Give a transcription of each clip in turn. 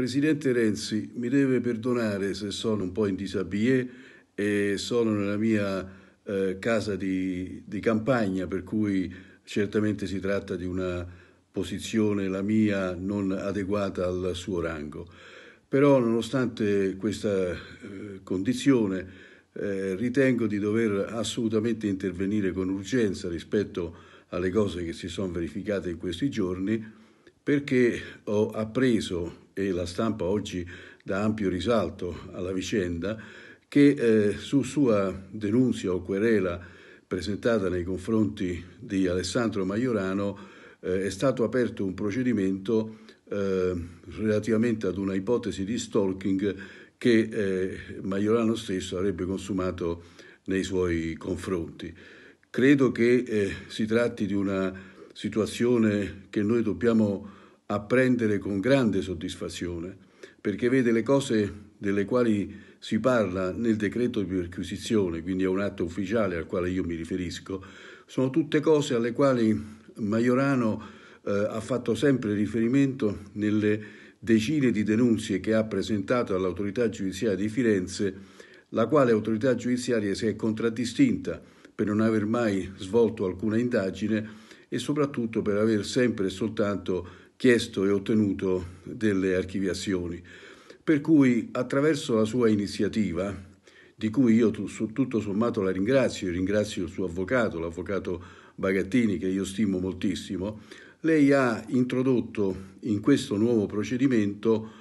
Presidente Renzi, mi deve perdonare se sono un po' in disabillé e sono nella mia eh, casa di, di campagna, per cui certamente si tratta di una posizione, la mia, non adeguata al suo rango. Però nonostante questa eh, condizione eh, ritengo di dover assolutamente intervenire con urgenza rispetto alle cose che si sono verificate in questi giorni perché ho appreso e la stampa oggi dà ampio risalto alla vicenda, che eh, su sua denuncia o querela presentata nei confronti di Alessandro Maiorano eh, è stato aperto un procedimento eh, relativamente ad una ipotesi di stalking che eh, Maiorano stesso avrebbe consumato nei suoi confronti. Credo che eh, si tratti di una situazione che noi dobbiamo apprendere con grande soddisfazione, perché vede le cose delle quali si parla nel decreto di perquisizione, quindi è un atto ufficiale al quale io mi riferisco, sono tutte cose alle quali Maiorano eh, ha fatto sempre riferimento nelle decine di denunzie che ha presentato all'autorità giudiziaria di Firenze, la quale autorità giudiziaria si è contraddistinta per non aver mai svolto alcuna indagine e soprattutto per aver sempre e soltanto chiesto e ottenuto delle archiviazioni. Per cui attraverso la sua iniziativa, di cui io tutto sommato la ringrazio, ringrazio il suo avvocato, l'avvocato Bagattini, che io stimo moltissimo, lei ha introdotto in questo nuovo procedimento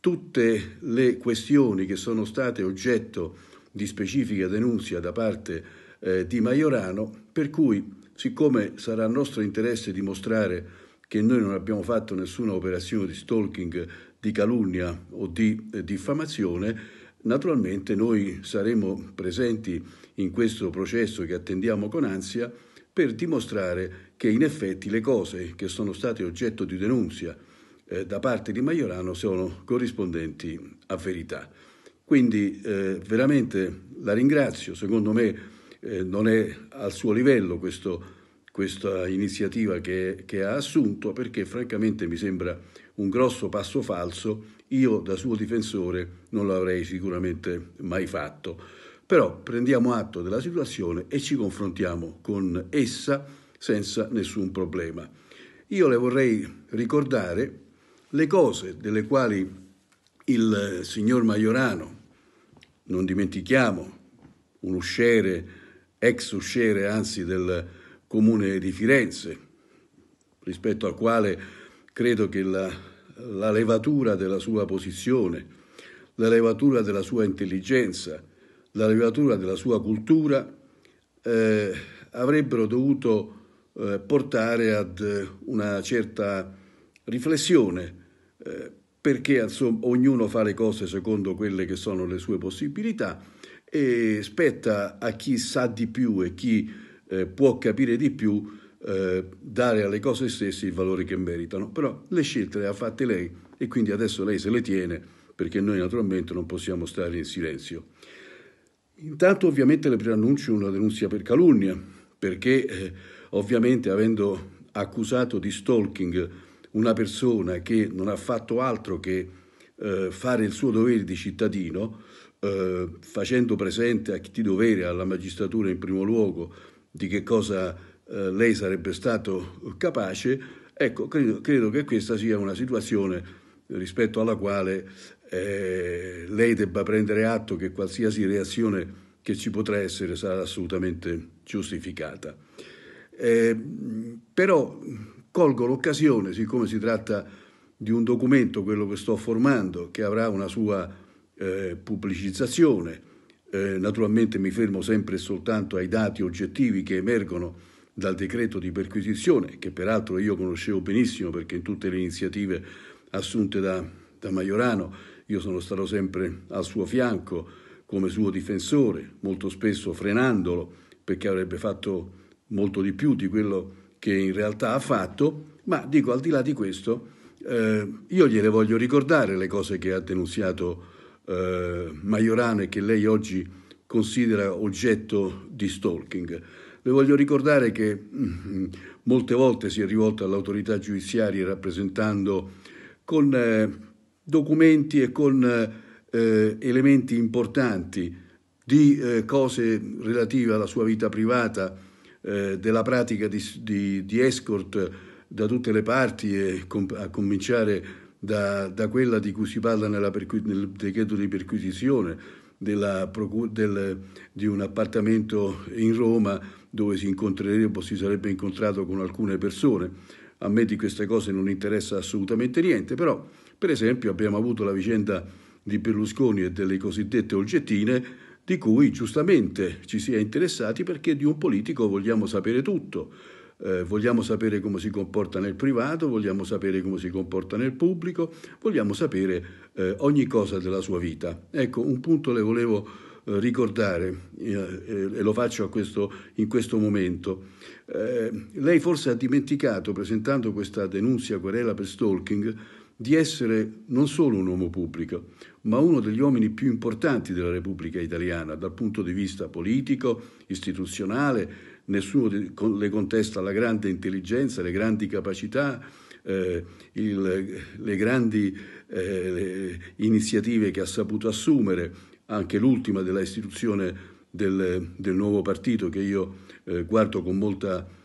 tutte le questioni che sono state oggetto di specifica denuncia da parte eh, di Maiorano, per cui siccome sarà nostro interesse dimostrare che noi non abbiamo fatto nessuna operazione di stalking, di calunnia o di eh, diffamazione, naturalmente noi saremo presenti in questo processo che attendiamo con ansia per dimostrare che in effetti le cose che sono state oggetto di denunzia eh, da parte di Maiorano sono corrispondenti a verità. Quindi eh, veramente la ringrazio, secondo me eh, non è al suo livello questo questa iniziativa che, che, ha assunto perché francamente mi sembra un grosso passo falso, io da suo difensore non l'avrei sicuramente mai fatto. Però prendiamo atto della situazione e ci confrontiamo con essa senza nessun problema. Io le vorrei ricordare le cose delle quali il signor Maiorano, non dimentichiamo, un usciere, ex usciere anzi del comune di Firenze, rispetto al quale credo che la, la levatura della sua posizione, la levatura della sua intelligenza, la levatura della sua cultura eh, avrebbero dovuto eh, portare ad eh, una certa riflessione, eh, perché insomma, ognuno fa le cose secondo quelle che sono le sue possibilità e spetta a chi sa di più e chi eh, può capire di più, eh, dare alle cose stesse il valore che meritano. Però le scelte le ha fatte lei e quindi adesso lei se le tiene perché noi naturalmente non possiamo stare in silenzio. Intanto ovviamente le preannuncio una denuncia per calunnia, perché eh, ovviamente avendo accusato di stalking una persona che non ha fatto altro che eh, fare il suo dovere di cittadino, eh, facendo presente a chi di dovere, alla magistratura in primo luogo, di che cosa eh, lei sarebbe stato capace, ecco, credo, credo, che questa sia una situazione rispetto alla quale eh, lei debba prendere atto che qualsiasi reazione che ci potrà essere sarà assolutamente giustificata. Eh, però colgo l'occasione, siccome si tratta di un documento, quello che sto formando, che avrà una sua eh, pubblicizzazione, eh, naturalmente mi fermo sempre e soltanto ai dati oggettivi che emergono dal decreto di perquisizione, che peraltro io conoscevo benissimo perché in tutte le iniziative assunte da, da Maiorano io sono stato sempre al suo fianco come suo difensore, molto spesso frenandolo perché avrebbe fatto molto di più di quello che in realtà ha fatto, ma dico al di là di questo, eh, io gliele voglio ricordare le cose che ha denunziato eh, Majorane che lei oggi considera oggetto di stalking. Le voglio ricordare che mm, molte volte si è rivolta all'autorità giudiziaria rappresentando con eh, documenti e con eh, elementi importanti di eh, cose relative alla sua vita privata, eh, della pratica di, di, di, escort da tutte le parti, com- a cominciare da, da quella di cui si parla percu- nel decreto di perquisizione procu- del, di un appartamento in Roma dove si incontrerebbe o si sarebbe incontrato con alcune persone. A me di queste cose non interessa assolutamente niente, però per esempio abbiamo avuto la vicenda di Berlusconi e delle cosiddette oggettine di cui giustamente ci si è interessati perché di un politico vogliamo sapere tutto. Eh, vogliamo sapere come si comporta nel privato, vogliamo sapere come si comporta nel pubblico, vogliamo sapere eh, ogni cosa della sua vita. Ecco, un punto le volevo eh, ricordare eh, eh, e lo faccio questo, in questo momento. Eh, lei forse ha dimenticato, presentando questa denuncia querela per stalking, di essere non solo un uomo pubblico, ma uno degli uomini più importanti della Repubblica italiana dal punto di vista politico, istituzionale, nessuno le contesta la grande intelligenza, le grandi capacità, eh, il, le grandi eh, le iniziative che ha saputo assumere, anche l'ultima della istituzione del, del nuovo partito che io eh, guardo con molta attenzione.